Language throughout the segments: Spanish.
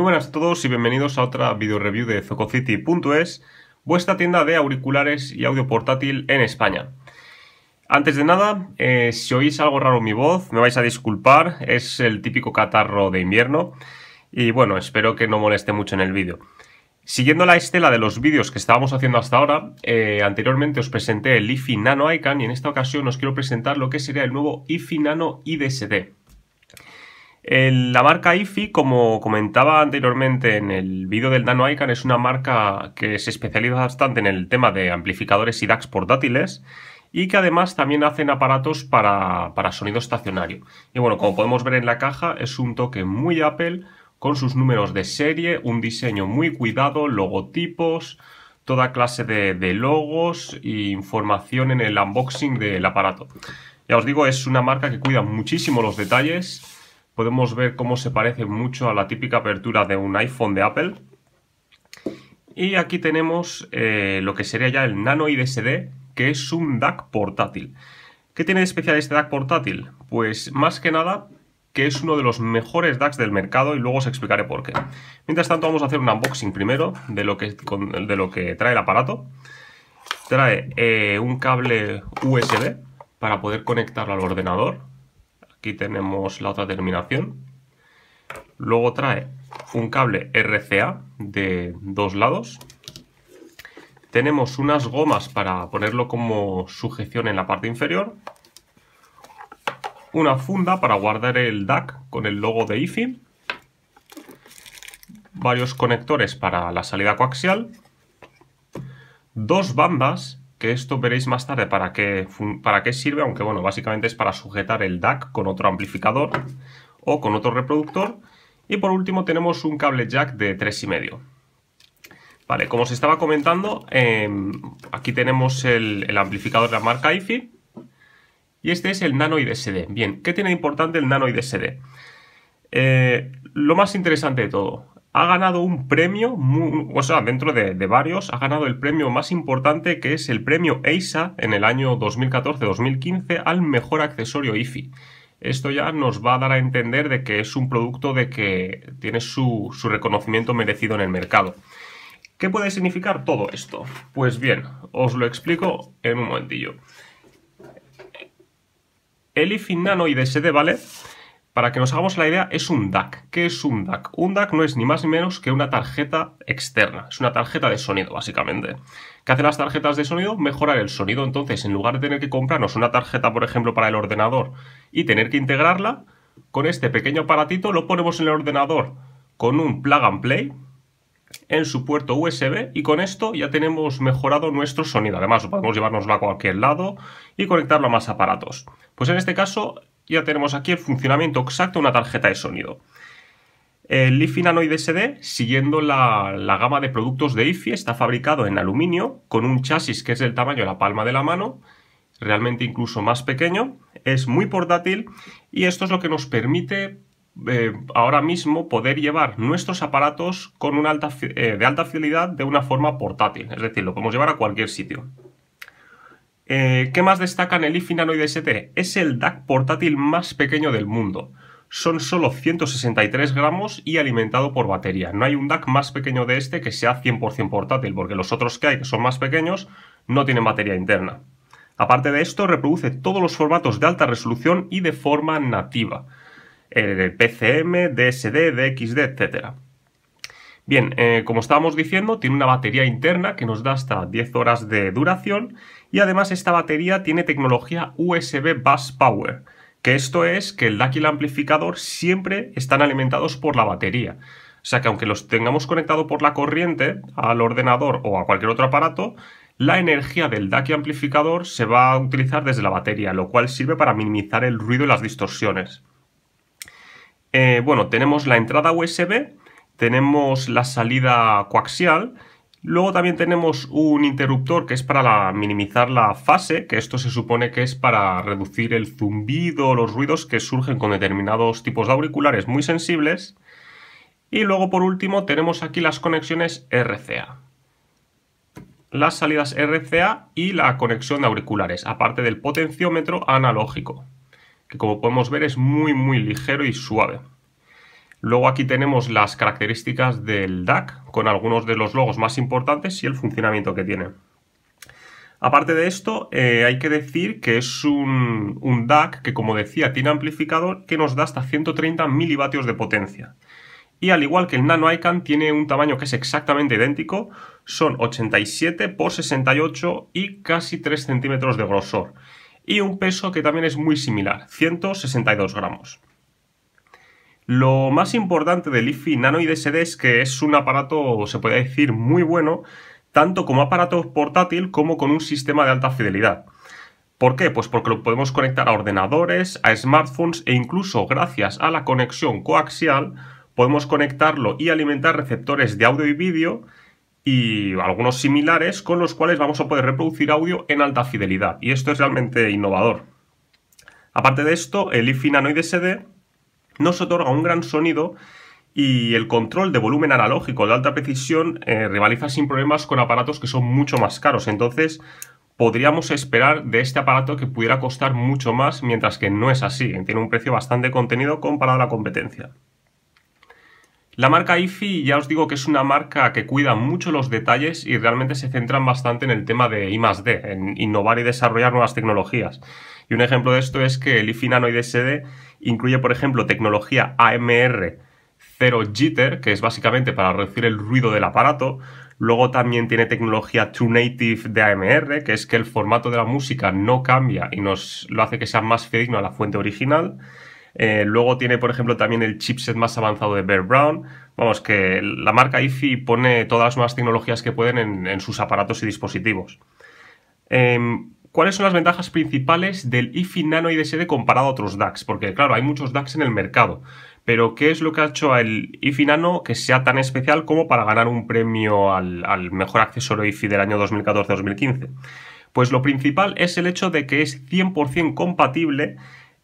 Muy buenas a todos y bienvenidos a otra video review de Zococity.es, vuestra tienda de auriculares y audio portátil en España. Antes de nada, eh, si oís algo raro en mi voz, me vais a disculpar, es el típico catarro de invierno y bueno, espero que no moleste mucho en el vídeo. Siguiendo la estela de los vídeos que estábamos haciendo hasta ahora, eh, anteriormente os presenté el IFI Nano Icon y en esta ocasión os quiero presentar lo que sería el nuevo IFI Nano IDSD la marca IFI, como comentaba anteriormente en el vídeo del Nano Icon, es una marca que se especializa bastante en el tema de amplificadores y DACs portátiles y que además también hacen aparatos para, sonido estacionario. Y bueno, como podemos ver en la caja, es un toque muy Apple con sus números de serie, un diseño muy cuidado, logotipos, toda clase de, de logos e información en el unboxing del aparato. Ya os digo, es una marca que cuida muchísimo los detalles podemos ver cómo se parece mucho a la típica apertura de un iPhone de Apple. Y aquí tenemos eh, lo que sería ya el Nano IDSD, que es un DAC portátil. ¿Qué tiene de especial este DAC portátil? Pues más que nada que es uno de los mejores DACs del mercado y luego os explicaré por qué. Mientras tanto vamos a hacer un unboxing primero de lo que, de lo que trae el aparato. Trae eh, un cable USB para poder conectarlo al ordenador Aquí tenemos la otra terminación. Luego trae un cable RCA de dos lados. Tenemos unas gomas para ponerlo como sujeción en la parte inferior. Una funda para guardar el DAC con el logo de IFI. Varios conectores para la salida coaxial. Dos bandas que esto veréis más tarde para qué, para qué sirve, aunque bueno, básicamente es para sujetar el DAC con otro amplificador o con otro reproductor. Y por último tenemos un cable jack de 3,5. Vale, como os estaba comentando, em, aquí tenemos el, amplificador de la marca IFI y este es el Nano IDSD. Bien, ¿qué tiene de importante el Nano IDSD? Eh, lo más interesante de todo, ha ganado un premio, o sea, dentro de, varios, ha ganado el premio más importante que es el premio EISA en el año 2014-2015 al mejor accesorio IFI. Esto ya nos va a dar a entender de que es un producto de que tiene su, su reconocimiento merecido en el mercado. ¿Qué puede significar todo esto? Pues bien, os lo explico en un momentillo. El IFI Nano IDSD, ¿vale? para que nos hagamos la idea, es un DAC. ¿Qué es un DAC? Un DAC no es ni más ni menos que una tarjeta externa. Es una tarjeta de sonido, básicamente. ¿Qué hacen las tarjetas de sonido? Mejorar el sonido. Entonces, en lugar de tener que comprarnos una tarjeta, por ejemplo, para el ordenador y tener que integrarla, con este pequeño aparatito lo ponemos en el ordenador con un plug and play en su puerto USB y con esto ya tenemos mejorado nuestro sonido. Además, podemos llevárnoslo a cualquier lado y conectarlo a más aparatos. Pues en este caso, ya tenemos aquí el funcionamiento exacto de una tarjeta de sonido. El IFI Nano SD, siguiendo la, gama de productos de IFI, está fabricado en aluminio con un chasis que es del tamaño de la palma de la mano, realmente incluso más pequeño, es muy portátil y esto es lo que nos permite eh, ahora mismo poder llevar nuestros aparatos con una alta, eh, de alta fidelidad de una forma portátil, es decir, lo podemos llevar a cualquier sitio. Eh, ¿Qué más destacan el iFinanoid ST? Es el DAC portátil más pequeño del mundo. Son solo 163 gramos y alimentado por batería. No hay un DAC más pequeño de este que sea 100% portátil, porque los otros que hay, que son más pequeños, no tienen batería interna. Aparte de esto, reproduce todos los formatos de alta resolución y de forma nativa. Eh, PCM, DSD, DXD, etc. Bien, eh, como estábamos diciendo, tiene una batería interna que nos da hasta 10 horas de duración y además esta batería tiene tecnología USB Bass Power, que esto es que el DAC y el amplificador siempre están alimentados por la batería. O sea que aunque los tengamos conectado por la corriente al ordenador o a cualquier otro aparato, la energía del DAC y amplificador se va a utilizar desde la batería, lo cual sirve para minimizar el ruido y las distorsiones. Eh, bueno, tenemos la entrada USB, tenemos la salida coaxial, Luego también tenemos un interruptor que es para minimizar la fase, que esto se supone que es para reducir el zumbido o los ruidos que surgen con determinados tipos de auriculares muy sensibles. Y luego por último tenemos aquí las conexiones RCA. Las salidas RCA y la conexión de auriculares, aparte del potenciómetro analógico, que como podemos ver es muy muy ligero y suave. Luego aquí tenemos las características del DAC con algunos de los logos más importantes y el funcionamiento que tiene. Aparte de esto, eh, hay que decir que es un, DAC que, como decía, tiene amplificador que nos da hasta 130 mW de potencia. Y al igual que el Nano Icon, tiene un tamaño que es exactamente idéntico, son 87 x 68 y casi 3 centímetros de grosor. Y un peso que también es muy similar, 162 gramos. Lo más importante del IFI Nano IDSD es que es un aparato, se puede decir, muy bueno, tanto como aparato portátil como con un sistema de alta fidelidad. ¿Por qué? Pues porque lo podemos conectar a ordenadores, a smartphones e incluso gracias a la conexión coaxial podemos conectarlo y alimentar receptores de audio y vídeo y algunos similares con los cuales vamos a poder reproducir audio en alta fidelidad y esto es realmente innovador. Aparte de esto, el IFI Nano IDSD nos otorga un gran sonido y el control de volumen analógico de alta precisión eh, rivaliza sin problemas con aparatos que son mucho más caros. Entonces, podríamos esperar de este aparato que pudiera costar mucho más, mientras que no es así. Tiene un precio bastante contenido comparado a la competencia. La marca IFI ya os digo que es una marca que cuida mucho los detalles y realmente se centran bastante en el tema de I +D, en innovar y desarrollar nuevas tecnologías. Y un ejemplo de esto es que el IFI Nano IDSD Incluye, por ejemplo, tecnología AMR 0 Jitter, que es básicamente para reducir el ruido del aparato. Luego también tiene tecnología True Native de AMR, que es que el formato de la música no cambia y nos lo hace que sea más fidedigno a la fuente original. Eh, luego tiene, por ejemplo, también el chipset más avanzado de Bear Brown. Vamos, que la marca IFI pone todas las nuevas tecnologías que pueden en, sus aparatos y dispositivos. Em, ¿Cuáles son las ventajas principales del IFI Nano IDSD comparado a otros DAX? Porque, claro, hay muchos DAX en el mercado. Pero, ¿qué es lo que ha hecho el IFI Nano que sea tan especial como para ganar un premio al, mejor accesorio IFI del año 2014-2015? Pues lo principal es el hecho de que es 100% compatible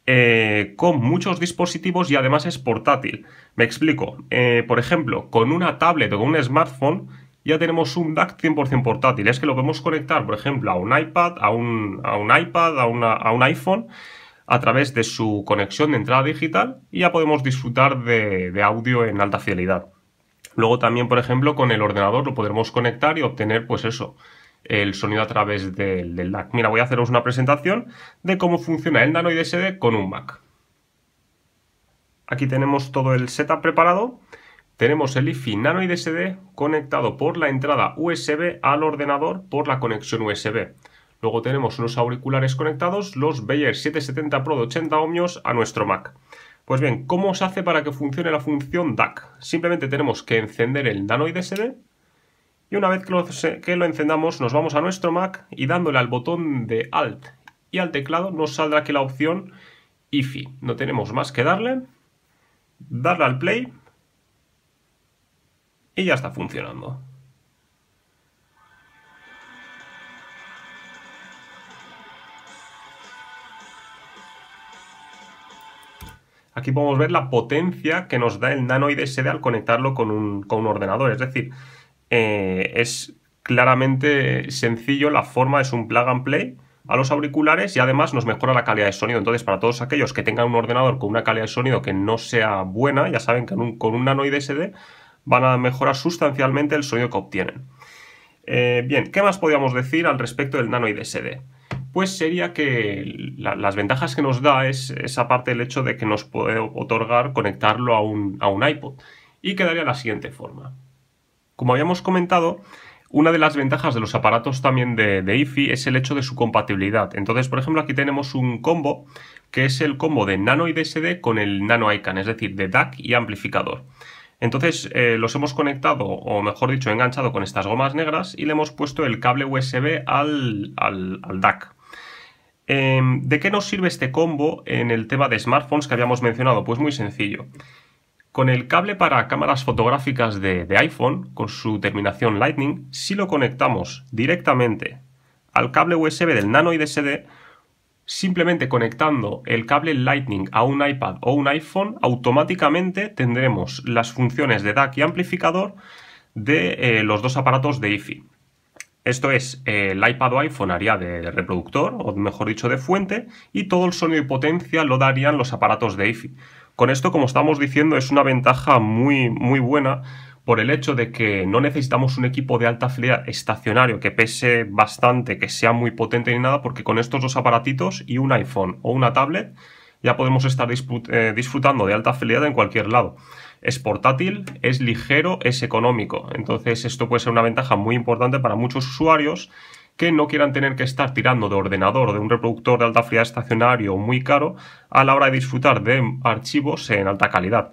eh, con muchos dispositivos y además es portátil. Me explico. Eh, por ejemplo, con una tablet o con un smartphone ya tenemos un DAC 100% portátil. Es que lo podemos conectar, por ejemplo, a un iPad, a un, iPad, a, un iPhone, a través de su conexión de entrada digital y ya podemos disfrutar de, audio en alta fidelidad. Luego también, por ejemplo, con el ordenador lo podremos conectar y obtener, pues eso, el sonido a través del, del DAC. Mira, voy a haceros una presentación de cómo funciona el Nano IDSD con un Mac. Aquí tenemos todo el setup preparado tenemos el IFI Nano IDSD conectado por la entrada USB al ordenador por la conexión USB. Luego tenemos unos auriculares conectados, los Beyer 770 Pro de 80 ohmios a nuestro Mac. Pues bien, ¿cómo se hace para que funcione la función DAC? Simplemente tenemos que encender el Nano IDSD y una vez que lo, que lo encendamos nos vamos a nuestro Mac y dándole al botón de Alt y al teclado nos saldrá aquí la opción IFI. No tenemos más que darle, darle al play y ya está funcionando. Aquí podemos ver la potencia que nos da el Nano SD al conectarlo con un, ordenador. Es decir, eh, es claramente sencillo, la forma es un plug and play a los auriculares y además nos mejora la calidad de sonido. Entonces, para todos aquellos que tengan un ordenador con una calidad de sonido que no sea buena, ya saben que con un, con un Nano van a mejorar sustancialmente el sonido que obtienen. Eh, bien, ¿qué más podríamos decir al respecto del Nano IDSD? Pues sería que las ventajas que nos da es esa parte del hecho de que nos puede otorgar conectarlo a un, iPod y quedaría de la siguiente forma. Como habíamos comentado, una de las ventajas de los aparatos también de, IFI es el hecho de su compatibilidad. Entonces, por ejemplo, aquí tenemos un combo que es el combo de Nano IDSD con el Nano ICANN, es decir, de DAC y amplificador. Entonces eh, los hemos conectado, o mejor dicho, enganchado con estas gomas negras y le hemos puesto el cable USB al, DAC. Em, ¿De qué nos sirve este combo en el tema de smartphones que habíamos mencionado? Pues muy sencillo. Con el cable para cámaras fotográficas de, de iPhone, con su terminación Lightning, si lo conectamos directamente al cable USB del Nano IDSD, Simplemente conectando el cable Lightning a un iPad o un iPhone, automáticamente tendremos las funciones de DAC y amplificador de eh, los dos aparatos de IFI. Esto es, eh, el iPad o iPhone haría de reproductor, o mejor dicho, de fuente, y todo el sonido y potencia lo darían los aparatos de IFI. Con esto, como estamos diciendo, es una ventaja muy, muy buena por el hecho de que no necesitamos un equipo de alta fidelidad estacionario que pese bastante, que sea muy potente ni nada, porque con estos dos aparatitos y un iPhone o una tablet ya podemos estar eh, disfrutando de alta fidelidad en cualquier lado. Es portátil, es ligero, es económico. Entonces esto puede ser una ventaja muy importante para muchos usuarios que no quieran tener que estar tirando de ordenador, o de un reproductor de alta fidelidad estacionario muy caro a la hora de disfrutar de archivos en alta calidad.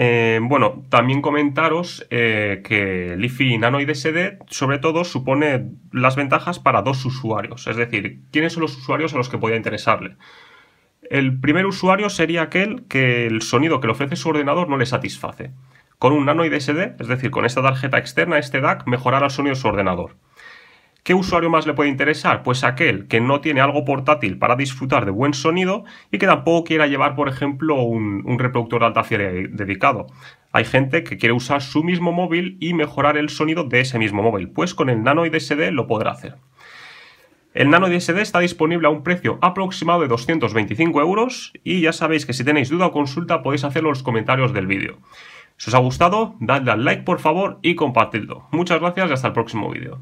Eh, bueno, también comentaros eh, que Lifi Nano SD, sobre todo, supone las ventajas para dos usuarios. Es decir, ¿quiénes son los usuarios a los que podría interesarle? El primer usuario sería aquel que el sonido que le ofrece su ordenador no le satisface. Con un Nano SD, es decir, con esta tarjeta externa, este DAC, mejorará el sonido de su ordenador. ¿Qué usuario más le puede interesar? Pues aquel que no tiene algo portátil para disfrutar de buen sonido y que tampoco quiera llevar, por ejemplo, un, reproductor de alta fidelidad dedicado. Hay gente que quiere usar su mismo móvil y mejorar el sonido de ese mismo móvil, pues con el Nano IDSD lo podrá hacer. El Nano ISD está disponible a un precio aproximado de 225 euros y ya sabéis que si tenéis duda o consulta podéis hacerlo en los comentarios del vídeo. Si os ha gustado, dadle al like por favor y compartidlo. Muchas gracias y hasta el próximo vídeo.